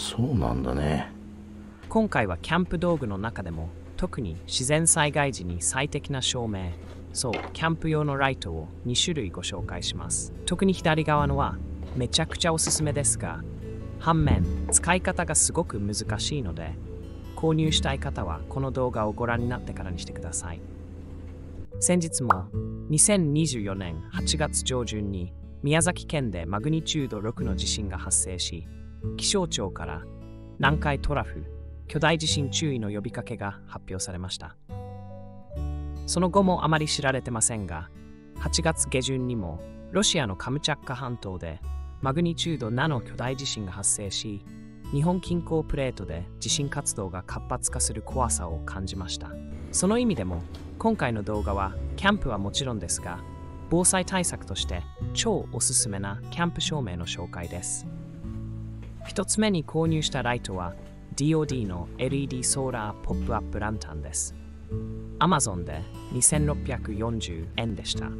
そうなんだね今回はキャンプ道具の中でも特に自然災害時に最適な照明そうキャンプ用のライトを2種類ご紹介します特に左側のはめちゃくちゃおすすめですが反面使い方がすごく難しいので購入したい方はこの動画をご覧になってからにしてください先日も2024年8月上旬に宮崎県でマグニチュード6の地震が発生し気象庁から南海トラフ巨大地震注意の呼びかけが発表されましたその後もあまり知られてませんが8月下旬にもロシアのカムチャッカ半島でマグニチュード7の巨大地震が発生し日本近郊プレートで地震活動が活発化する怖さを感じましたその意味でも今回の動画はキャンプはもちろんですが防災対策として超おすすめなキャンプ照明の紹介です1つ目に購入したライトは DOD の LED ソーラーポップアップランタンです。Amazon で2640円でした。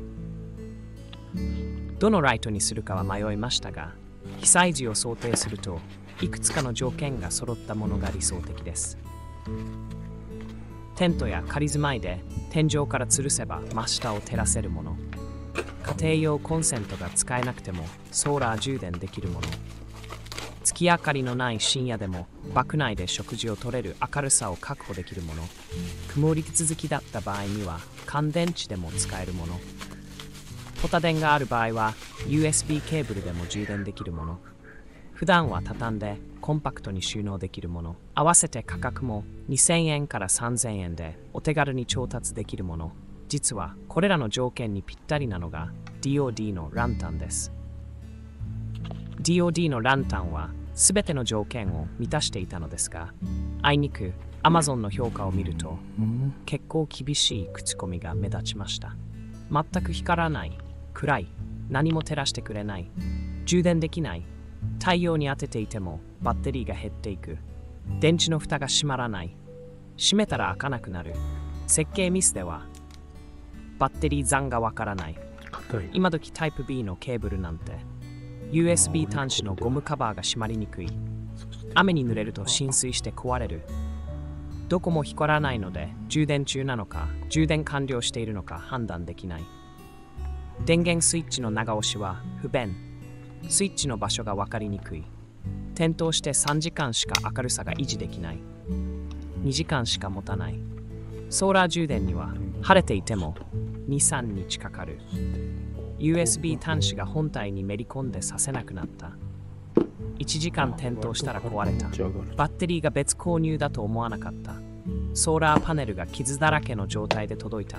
どのライトにするかは迷いましたが、被災時を想定するといくつかの条件が揃ったものが理想的です。テントや仮住まいで天井から吊るせば真下を照らせるもの、家庭用コンセントが使えなくてもソーラー充電できるもの、月明かりのない深夜でも幕内で食事をとれる明るさを確保できるもの曇り続きだった場合には乾電池でも使えるものポタ電がある場合は USB ケーブルでも充電できるもの普段は畳んでコンパクトに収納できるもの合わせて価格も2000円から3000円でお手軽に調達できるもの実はこれらの条件にぴったりなのが DOD のランタンです DOD のランタンは全ての条件を満たしていたのですがあいにく Amazon の評価を見ると結構厳しい口コミが目立ちました全く光らない暗い何も照らしてくれない充電できない太陽に当てていてもバッテリーが減っていく電池の蓋が閉まらない閉めたら開かなくなる設計ミスではバッテリー残がわからない今時タイプ B のケーブルなんて USB 端子のゴムカバーが閉まりにくい雨に濡れると浸水して壊れるどこも光らないので充電中なのか充電完了しているのか判断できない電源スイッチの長押しは不便スイッチの場所が分かりにくい点灯して3時間しか明るさが維持できない2時間しか持たないソーラー充電には晴れていても23日かかる USB 端子が本体にめり込んでさせなくなった1時間点灯したら壊れたバッテリーが別購入だと思わなかったソーラーパネルが傷だらけの状態で届いた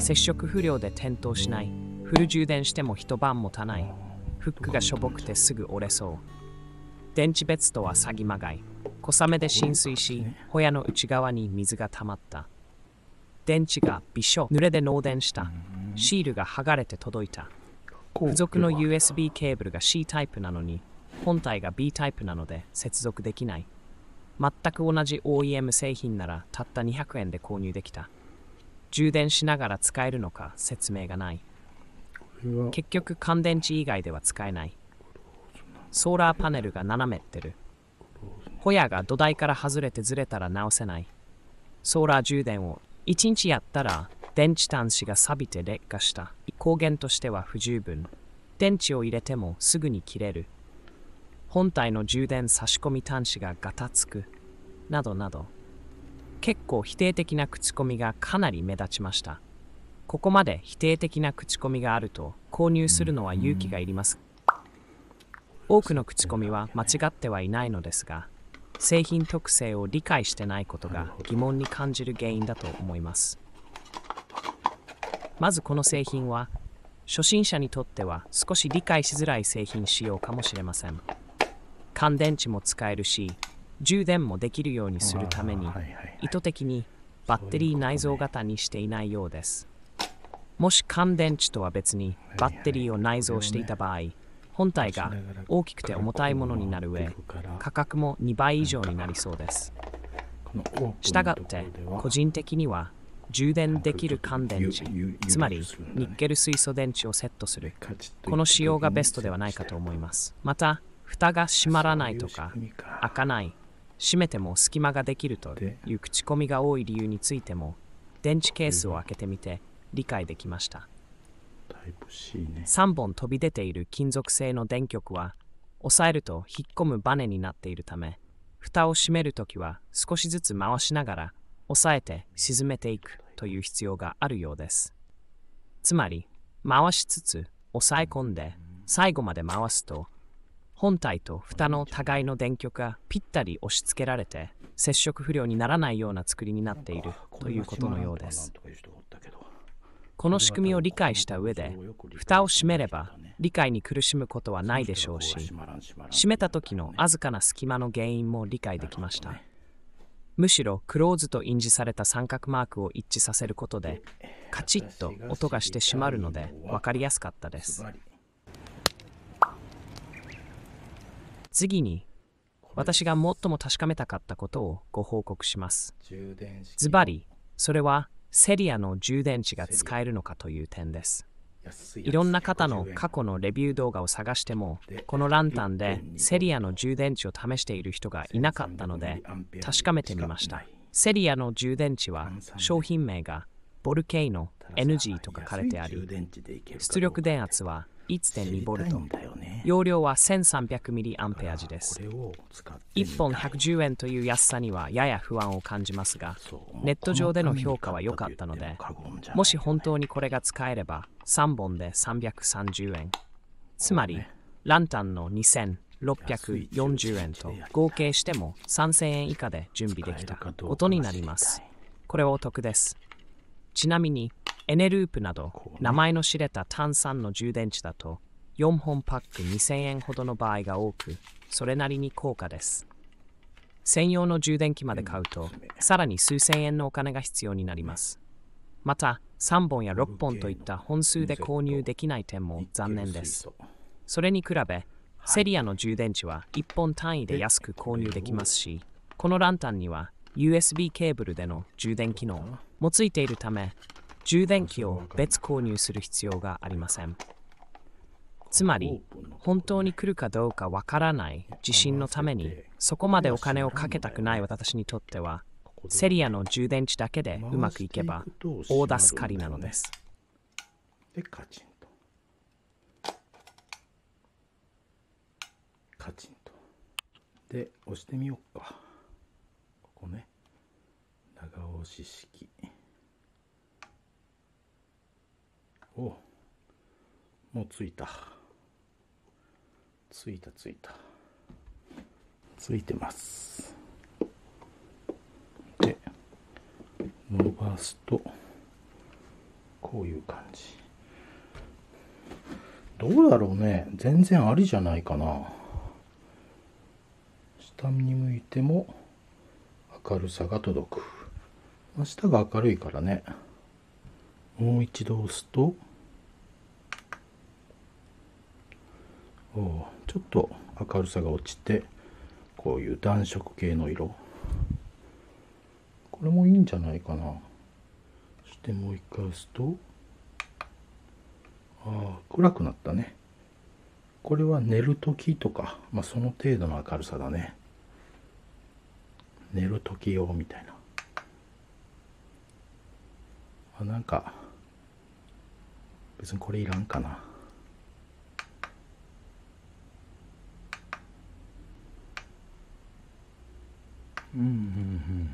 接触不良で点灯しないフル充電しても一晩もたないフックがしょぼくてすぐ折れそう電池別とは詐欺まがい小雨で浸水しホヤの内側に水が溜まった電池がびしょ濡れで濃電したシールが剥がれて届いた付属の USB ケーブルが C タイプなのに本体が B タイプなので接続できない全く同じ OEM 製品ならたった200円で購入できた充電しながら使えるのか説明がない結局乾電池以外では使えないソーラーパネルが斜めってるホヤが土台から外れてずれたら直せないソーラー充電を1日やったら電池端子が錆びて劣化した光源としては不十分電池を入れてもすぐに切れる本体の充電差し込み端子がガタつくなどなど結構否定的な口コミがかなり目立ちましたここまで否定的な口コミがあると購入するのは勇気がいります多くの口コミは間違ってはいないのですが製品特性を理解してないことが疑問に感じる原因だと思いますまずこの製品は初心者にとっては少し理解しづらい製品仕様かもしれません乾電池も使えるし充電もできるようにするために意図的にバッテリー内蔵型にしていないようですもし乾電池とは別にバッテリーを内蔵していた場合本体が大きくて重たいものになる上価格も2倍以上になりそうです従って個人的には充電できる乾電池つまりニッケル水素電池をセットするこの仕様がベストではないかと思いますまた蓋が閉まらないとか開かない閉めても隙間ができるという口コミが多い理由についても電池ケースを開けてみて理解できました3本飛び出ている金属製の電極は押さえると引っ込むバネになっているため蓋を閉めるときは少しずつ回しながら押さえて沈めていくという必要があるようです。つまり、回しつつ、抑え込んで、最後まで回すと、本体と蓋の互いの電極がぴったり押し付けられて、接触不良にならないような作りになっているということのようです。この仕組みを理解した上で、蓋を閉めれば理解に苦しむことはないでしょうし、閉めた時のわずかな隙間の原因も理解できました。むしろクローズと印字された三角マークを一致させることでカチッと音がしてしまるので分かりやすかったです次に私が最も確かめたかったことをご報告しますズバリそれはセリアの充電池が使えるのかという点ですいろんな方の過去のレビュー動画を探しても、このランタンでセリアの充電池を試している人がいなかったので、確かめてみました。セリアの充電池は商品名がボルケイノ NG と書かれてあり、出力電圧は1.2ボルト、容量は 1300mAh です1本110円という安さにはやや不安を感じますがネット上での評価は良かったのでもし本当にこれが使えれば3本で330円つまりランタンの2 640円と合計しても3000円以下で準備できたことになります。これはお得です。ちなみにエネループなど名前の知れた炭酸の充電池だと4本パック2000円ほどの場合が多くそれなりに高価です専用の充電器まで買うとさらに数千円のお金が必要になりますまた3本や6本といった本数で購入できない点も残念ですそれに比べセリアの充電池は1本単位で安く購入できますしこのランタンには USB ケーブルでの充電機能もついているため充電器を別購入する必要がありません。つまり、本当に来るかどうかわからない地震のために、そこまでお金をかけたくない私にとっては、セリアの充電池だけでうまくいけば大助かりなのです。でカチンと。カチンと。で、押してみようか。ここね。長押し式。おもう着いた着いた着いた着いてますで伸ばすとこういう感じどうだろうね全然ありじゃないかな下に向いても明るさが届く、下が明るいからねもう一度押すとちょっと明るさが落ちてこういう暖色系の色これもいいんじゃないかなそしてもう一回押すとああ暗くなったねこれは寝る時とか、まあ、その程度の明るさだね寝る時用みたいなあなんか別にこれいらんかなうんうんうん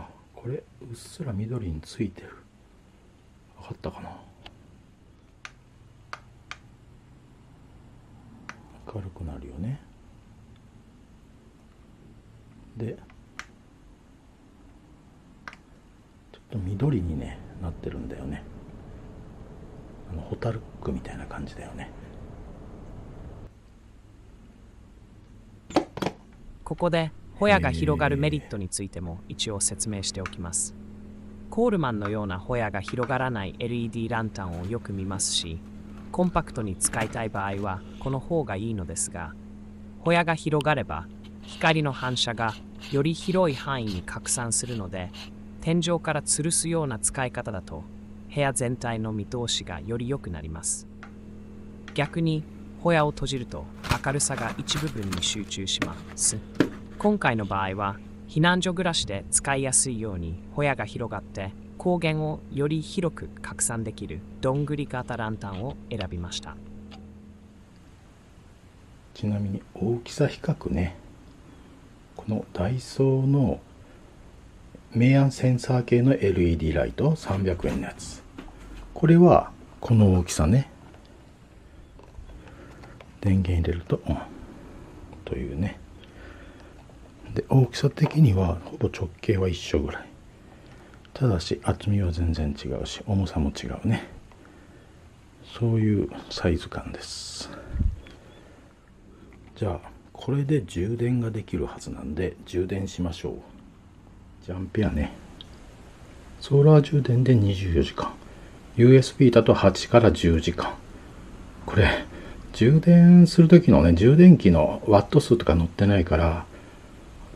あこれうっすら緑についてる分かったかな明るくなるよねでちょっと緑にねなってるんだよねのホタルックみたいな感じだよねここでホヤが広がるメリットについても一応説明しておきます、えー、コールマンのようなホヤが広がらない LED ランタンをよく見ますしコンパクトに使いたい場合はこの方がいいのですがホヤが広がれば光の反射がより広い範囲に拡散するので天井から吊るすような使い方だと部屋全体の見通しがより良くなります逆にホヤを閉じると明るさが一部分に集中します今回の場合は避難所暮らしで使いやすいようにホヤが広がって光源をより広く拡散できるどんぐり型ランタンを選びましたちなみに大きさ比較ねこのダイソーの明暗センサー系の LED ライト300円のやつこれはこの大きさね電源入れると、うん、というねで大きさ的にはほぼ直径は一緒ぐらいただし厚みは全然違うし重さも違うねそういうサイズ感ですじゃあこれで充電ができるはずなんで充電しましょうジャンピアねソーラー充電で24時間 USB だと8から10時間。これ、充電する時のね、充電器のワット数とか載ってないから、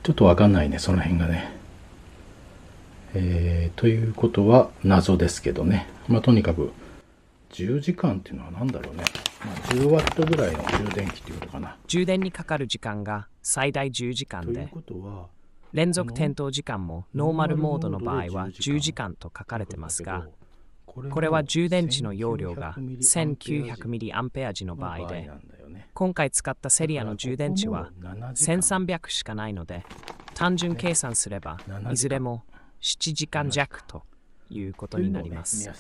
ちょっとわかんないね、その辺がね。えー、ということは謎ですけどね。まあ、とにかく、10時間っていうのは何だろうね。まあ、10ワットぐらいの充電器っていうことかな。充電にかかる時間が最大10時間で。ということは、連続点灯時間もノーマルモードの場合は10時間と書かれてますが、これは充電池の容量が 1900mAh の場合で、今回使ったセリアの充電池は1300しかないので、単純計算すれば、いずれも7時間弱ということになります。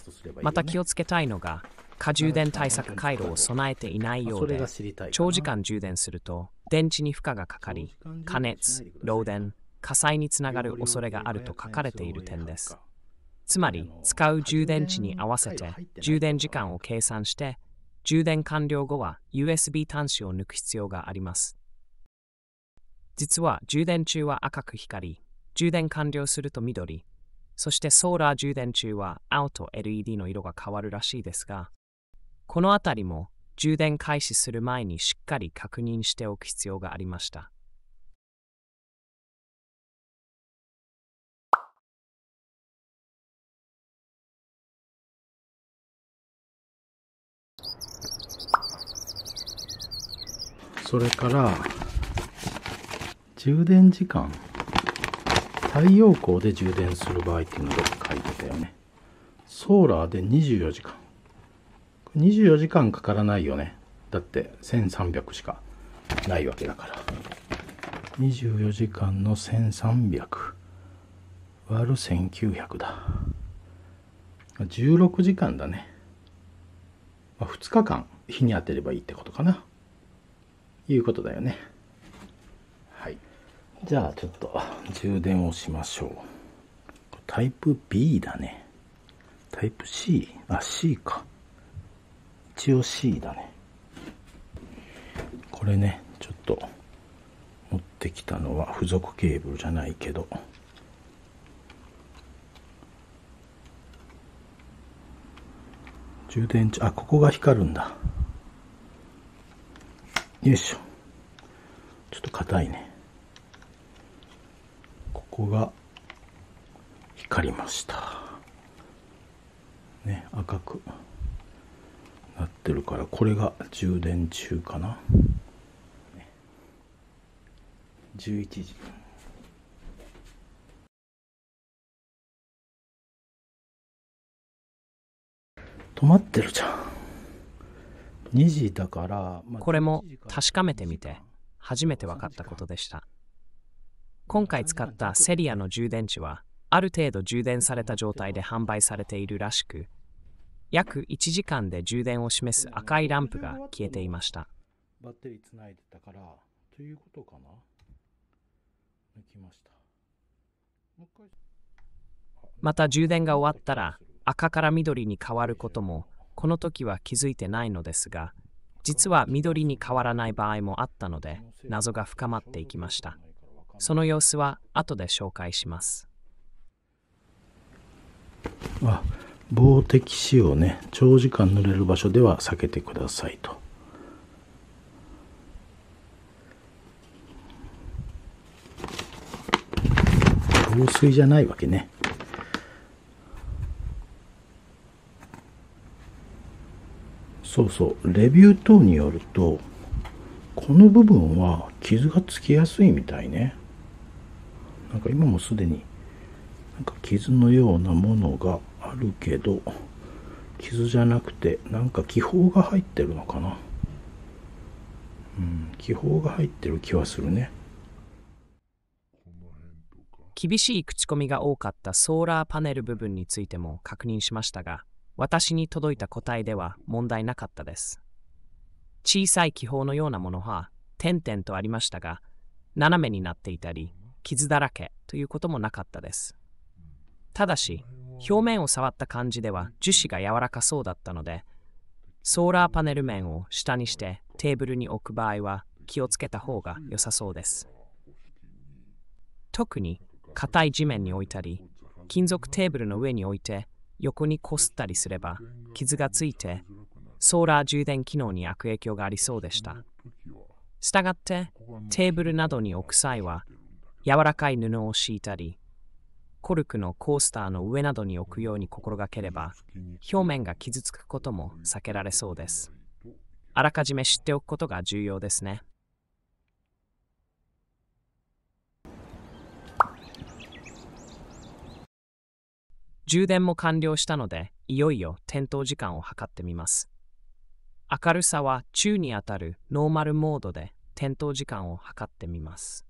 また気をつけたいのが、過充電対策回路を備えていないようで、長時間充電すると電池に負荷がかかり、加熱、漏電、火災につながる恐れがあると書かれている点です。つまり使う充電池に合わせて充電時間を計算して充電完了後は USB 端子を抜く必要があります実は充電中は赤く光り充電完了すると緑そしてソーラー充電中は青と LED の色が変わるらしいですがこの辺りも充電開始する前にしっかり確認しておく必要がありましたそれから充電時間太陽光で充電する場合っていうのをどっか書いてたよねソーラーで24時間24時間かからないよねだって1300しかないわけだから24時間の1300割る1900だ16時間だね、まあ、2日間日に当てればいいってことかないうことだよね。はい。じゃあちょっと充電をしましょう。タイプ B だね。タイプ C? あ、C か。一応 C だね。これね、ちょっと持ってきたのは付属ケーブルじゃないけど、充電中、あ、ここが光るんだ。よいしょちょっと硬いねここが光りましたね赤くなってるからこれが充電中かな11時止まってるじゃん2時だから、これも確かめてみて初めて分かったことでした今回使ったセリアの充電池はある程度充電された状態で販売されているらしく約1時間で充電を示す赤いランプが消えていましたバッテリーつないでたからということかな抜きましたまた充電が終わったら赤から緑に変わることもこの時は気づいてないのですが実は緑に変わらない場合もあったので謎が深まっていきましたその様子は後で紹介しますあ防滴使用ね長時間濡れる場所では避けてくださいと。防水じゃないわけねそうそう、レビュー等によると、この部分は傷がつきやすいみたいね。なんか今もすでに、なんか傷のようなものがあるけど、傷じゃなくて、なんか気泡が入ってるのかな。うん、気泡が入ってる気はするね。厳しい口コミが多かったソーラーパネル部分についても確認しましたが、私に届いた答えでは問題なかったです。小さい気泡のようなものは点々とありましたが、斜めになっていたり、傷だらけということもなかったです。ただし、表面を触った感じでは樹脂が柔らかそうだったので、ソーラーパネル面を下にしてテーブルに置く場合は気をつけた方が良さそうです。特に硬い地面に置いたり、金属テーブルの上に置いて横にこすったりすれば傷がついてソーラー充電機能に悪影響がありそうでした。したがってテーブルなどに置く際は柔らかい布を敷いたりコルクのコースターの上などに置くように心がければ表面が傷つくことも避けられそうです。あらかじめ知っておくことが重要ですね。充電も完了したので、いよいよ点灯時間を測ってみます。明るさは中にあたるノーマルモードで点灯時間を測ってみます。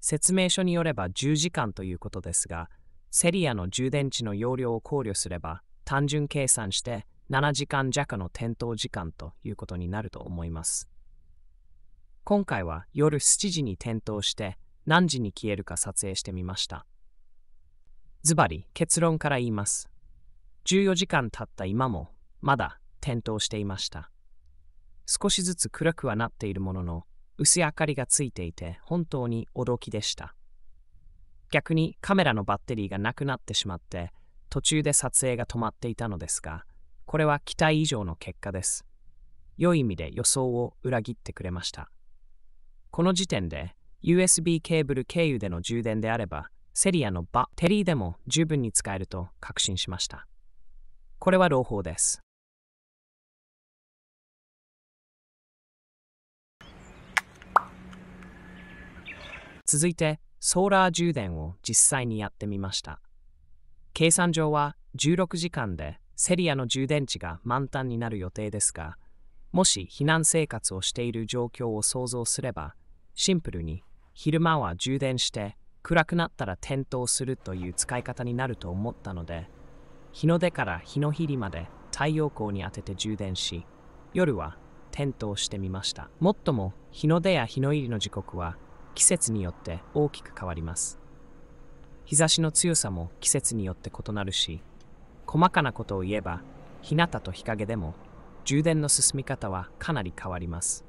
説明書によれば10時間ということですが、セリアの充電池の容量を考慮すれば、単純計算して7時間弱の点灯時間ということになると思います。今回は夜7時に点灯して何時に消えるか撮影してみました。ズバリ結論から言います。14時間経った今も、まだ点灯していました。少しずつ暗くはなっているものの、薄い明かりがついていて本当に驚きでした。逆にカメラのバッテリーがなくなってしまって、途中で撮影が止まっていたのですが、これは期待以上の結果です。良い意味で予想を裏切ってくれました。この時点で USB ケーブル経由での充電であればセリアのバテリーでも十分に使えると確信しました。これは朗報です。続いて、ソーラー充電を実際にやってみました。計算上は16時間でセリアの充電池が満タンになる予定ですが、もし避難生活をしている状況を想像すれば、シンプルに昼間は充電して暗くなったら点灯するという使い方になると思ったので、日の出から日の入りまで太陽光に当てて充電し、夜は点灯してみました。もっとも日の出や日の入りの時刻は季節によって大きく変わります。日差しの強さも季節によって異なるし、細かなことを言えば、日向と日陰でも充電の進み方はかなり変わります。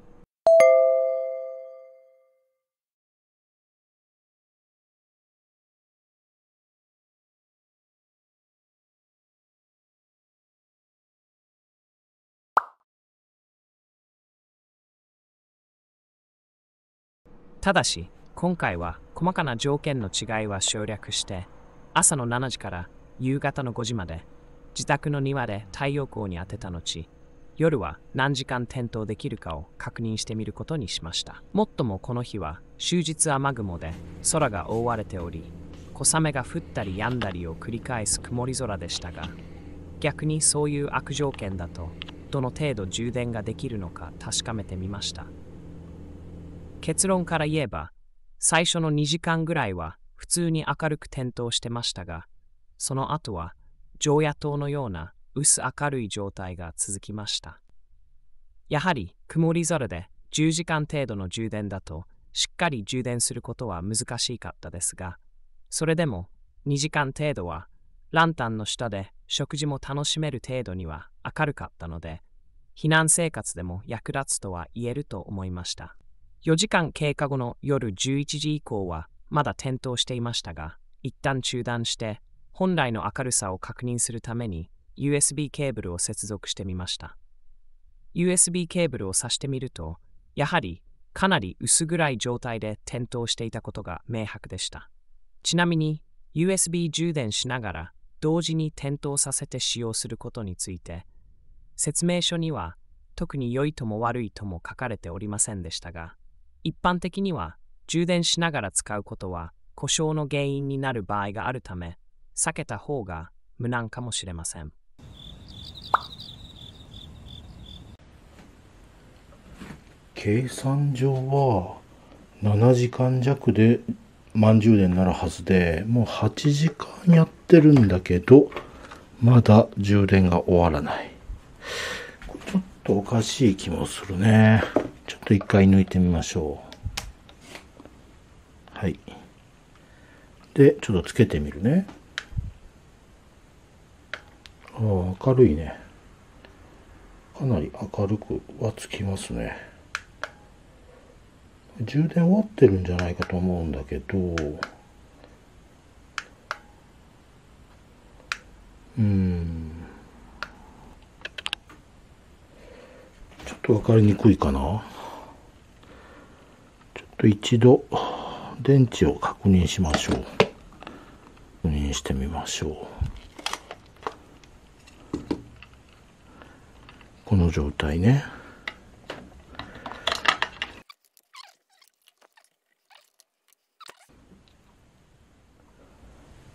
ただし、今回は細かな条件の違いは省略して、朝の7時から夕方の5時まで、自宅の庭で太陽光に当てた後、夜は何時間点灯できるかを確認してみることにしました。もっともこの日は終日雨雲で空が覆われており、小雨が降ったり止んだりを繰り返す曇り空でしたが、逆にそういう悪条件だと、どの程度充電ができるのか確かめてみました。結論から言えば、最初の2時間ぐらいは普通に明るく点灯してましたが、その後は、常夜灯のような薄明るい状態が続きました。やはり曇り空で10時間程度の充電だとしっかり充電することは難しかったですが、それでも2時間程度はランタンの下で食事も楽しめる程度には明るかったので、避難生活でも役立つとは言えると思いました。4時間経過後の夜11時以降はまだ点灯していましたが、一旦中断して、本来の明るさを確認するために USB ケーブルを接続してみました。USB ケーブルを挿してみると、やはりかなり薄暗い状態で点灯していたことが明白でした。ちなみに、USB 充電しながら同時に点灯させて使用することについて、説明書には特に良いとも悪いとも書かれておりませんでしたが、一般的には充電しながら使うことは故障の原因になる場合があるため避けた方が無難かもしれません。計算上は7時間弱で満充電になるはずでもう8時間やってるんだけどまだ充電が終わらないちょっとおかしい気もするね。ちょっと一回抜いてみましょう。はい。で、ちょっとつけてみるね。ああ、明るいね。かなり明るくはつきますね。充電終わってるんじゃないかと思うんだけど、うん。ちょっとわかりにくいかな。と一度電池を確認しましょう確認してみましょうこの状態ね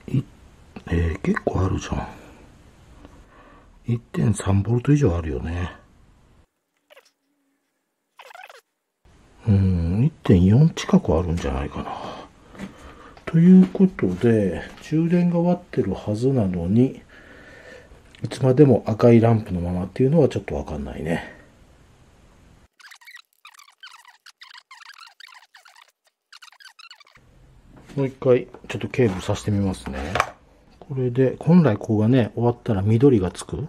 いえー、結構あるじゃん1.3ボルト以上あるよね近くあるんじゃないかな。ということで、充電が終わってるはずなのに、いつまでも赤いランプのままっていうのはちょっとわかんないね。もう一回、ちょっとケーブルさしてみますね。これで、本来ここがね、終わったら緑がつく。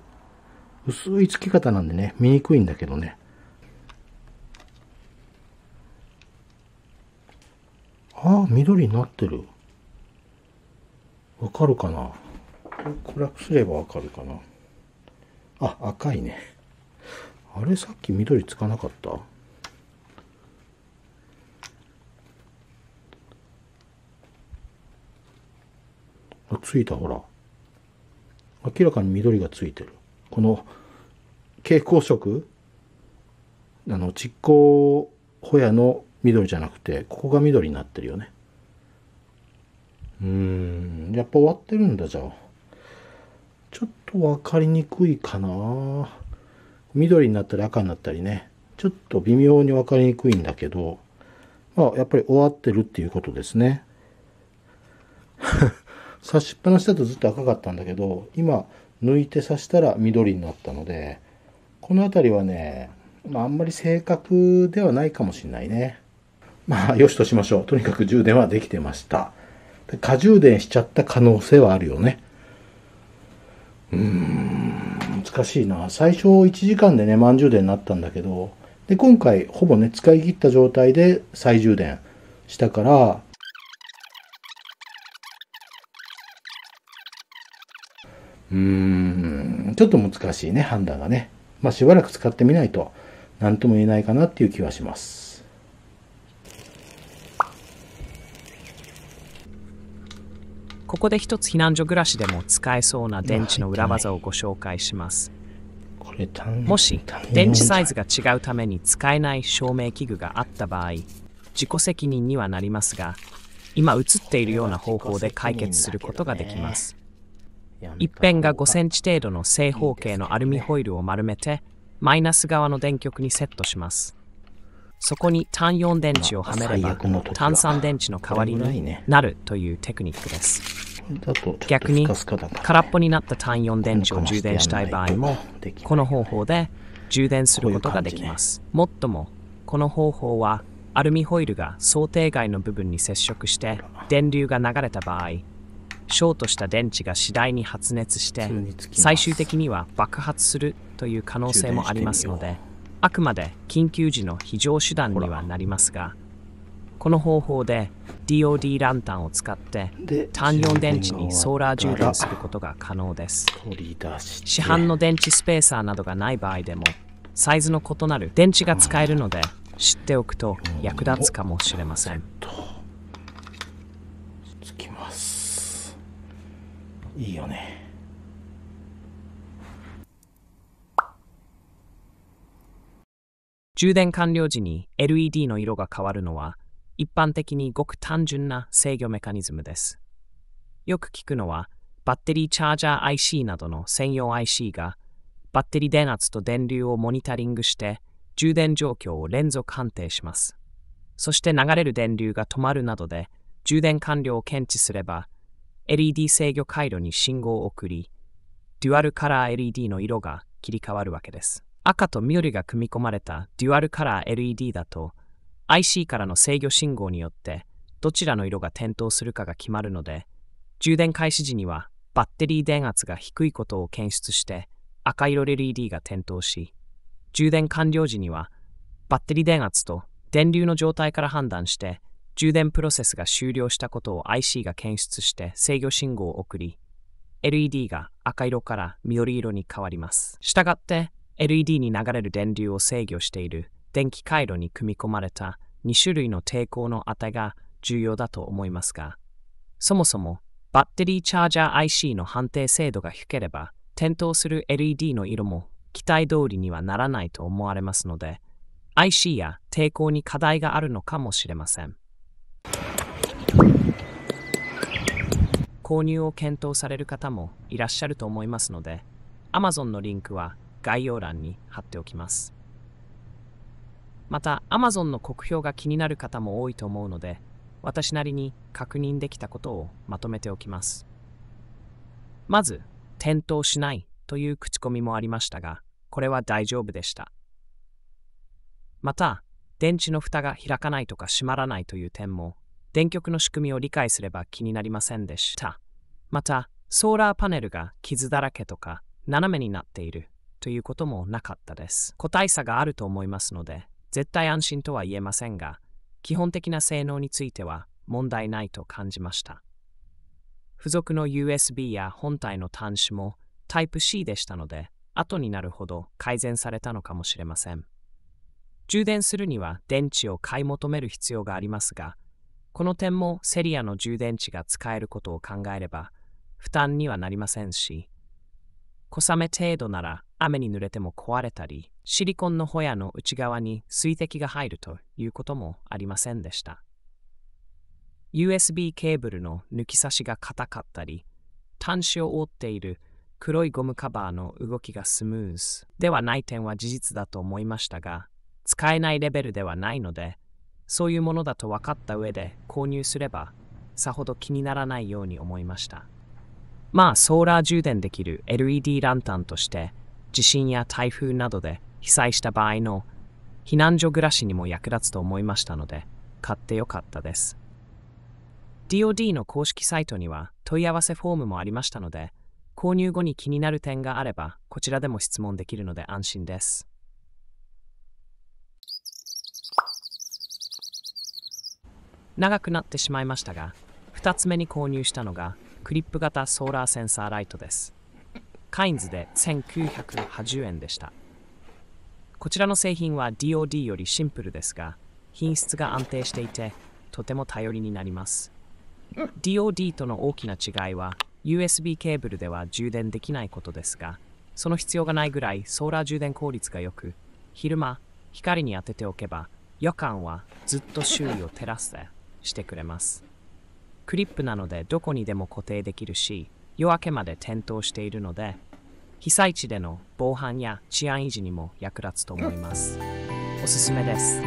薄いつき方なんでね、見にくいんだけどね。ああ、緑になってる。わかるかな暗くすればわかるかなあ、赤いね。あれさっき緑つかなかったあ、ついた、ほら。明らかに緑がついてる。この蛍光色あの、蓄光ホヤの緑じゃなくてここが緑になってるよねうんやっぱ終わってるんだじゃあちょっと分かりにくいかな緑になったり赤になったりねちょっと微妙に分かりにくいんだけどまあやっぱり終わってるっていうことですね刺 しっぱなしだとずっと赤かったんだけど今抜いて刺したら緑になったのでこの辺りはね、まあ、あんまり正確ではないかもしれないね。まあ、よしとしましょう。とにかく充電はできてました。過充電しちゃった可能性はあるよね。うーん、難しいな。最初1時間でね、満充電になったんだけど、で、今回、ほぼね、使い切った状態で再充電したから、うーん、ちょっと難しいね、判断がね。まあ、しばらく使ってみないと、何とも言えないかなっていう気はします。ここで一つ避難所暮らしでも使えそうな電池の裏技をご紹介します。もし電池サイズが違うために使えない照明器具があった場合、自己責任にはなりますが、今映っているような方法で解決することができます。一辺が5センチ程度の正方形のアルミホイルを丸めて、マイナス側の電極にセットします。そこに単4電池をはめれば単3電池の代わりになるというテクニックです。逆に空っぽになった単4電池を充電したい場合もこの方法で充電することができます。もっともこの方法はアルミホイルが想定外の部分に接触して電流が流れた場合ショートした電池が次第に発熱して最終的には爆発するという可能性もありますので。あくまで緊急時の非常手段にはなりますがこの方法で DOD ランタンを使って単4電池にソーラー充電することが可能です市販の電池スペーサーなどがない場合でもサイズの異なる電池が使えるので知っておくと役立つかもしれませんつきますいいよね充電完了時に LED の色が変わるのは、一般的にごく単純な制御メカニズムです。よく聞くのは、バッテリーチャージャー IC などの専用 IC が、バッテリー電圧と電流をモニタリングして、充電状況を連続判定します。そして流れる電流が止まるなどで、充電完了を検知すれば、LED 制御回路に信号を送り、デュアルカラー LED の色が切り替わるわけです。赤と緑が組み込まれたデュアルカラー LED だと IC からの制御信号によってどちらの色が点灯するかが決まるので充電開始時にはバッテリー電圧が低いことを検出して赤色 LED が点灯し充電完了時にはバッテリー電圧と電流の状態から判断して充電プロセスが終了したことを IC が検出して制御信号を送り LED が赤色から緑色に変わります。したがって LED に流れる電流を制御している電気回路に組み込まれた2種類の抵抗の値が重要だと思いますが、そもそもバッテリーチャージャー IC の判定精度が低ければ、点灯する LED の色も期待通りにはならないと思われますので、IC や抵抗に課題があるのかもしれません。購入を検討される方もいらっしゃると思いますので、Amazon のリンクは概要欄に貼っておきます。また Amazon の国評が気になる方も多いと思うので私なりに確認できたことをまとめておきます。まず、転倒しないという口コミもありましたが、これは大丈夫でした。また、電池の蓋が開かないとか閉まらないという点も、電極の仕組みを理解すれば気になりませんでした。また、ソーラーパネルが傷だらけとか、斜めになっているということもなかったです。個体差があると思いますので、絶対安心とは言えませんが、基本的な性能については問題ないと感じました。付属の USB や本体の端子も Type-C でしたので、後になるほど改善されたのかもしれません。充電するには電池を買い求める必要がありますが、この点もセリアの充電池が使えることを考えれば、負担にはなりませんし、小雨程度なら雨に濡れても壊れたり、シリコンのホヤの内側に水滴が入るということもありませんでした。USB ケーブルの抜き差しが硬かったり、端子を覆っている黒いゴムカバーの動きがスムーズではない点は事実だと思いましたが、使えないレベルではないので、そういうものだと分かった上で購入すれば、さほど気にならないように思いました。まあ、ソーラー充電できる LED ランタンとして、地震や台風などで被災した場合の避難所暮らしにも役立つと思いましたので、買ってよかったです。DoD の公式サイトには問い合わせフォームもありましたので、購入後に気になる点があれば、こちらでも質問できるので安心です。長くなってしまいましたが、2つ目に購入したのが、クリップ型ソーラーセンサーライトです。カインズで1980円でした。こちらの製品は DOD よりシンプルですが、品質が安定していて、とても頼りになります。DOD との大きな違いは、USB ケーブルでは充電できないことですが、その必要がないぐらいソーラー充電効率が良く、昼間、光に当てておけば、夜間はずっと周囲を照らしてしてくれます。クリップなのでどこにでも固定できるし、夜明けまで点灯しているので被災地での防犯や治安維持にも役立つと思いますおすすめです